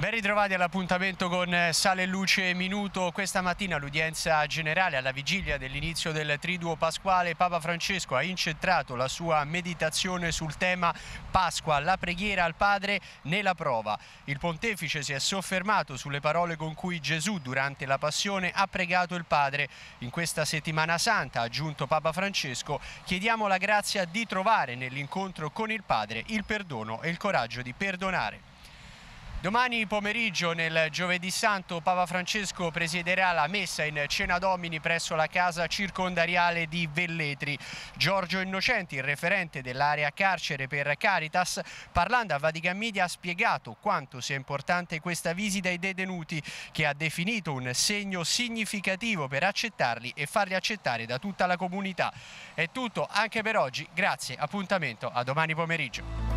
Ben ritrovati all'appuntamento con eh, Sale Luce Minuto. Questa mattina l'udienza generale alla vigilia dell'inizio del triduo pasquale Papa Francesco ha incentrato la sua meditazione sul tema Pasqua, la preghiera al Padre nella prova. Il pontefice si è soffermato sulle parole con cui Gesù durante la passione ha pregato il Padre. In questa settimana santa, ha aggiunto Papa Francesco, chiediamo la grazia di trovare nell'incontro con il Padre il perdono e il coraggio di perdonare. Domani pomeriggio nel giovedì santo Papa Francesco presiederà la messa in cena domini presso la casa circondariale di Velletri. Giorgio Innocenti, il referente dell'area carcere per Caritas, parlando a Vatican Media ha spiegato quanto sia importante questa visita ai detenuti che ha definito un segno significativo per accettarli e farli accettare da tutta la comunità. È tutto anche per oggi, grazie, appuntamento a domani pomeriggio.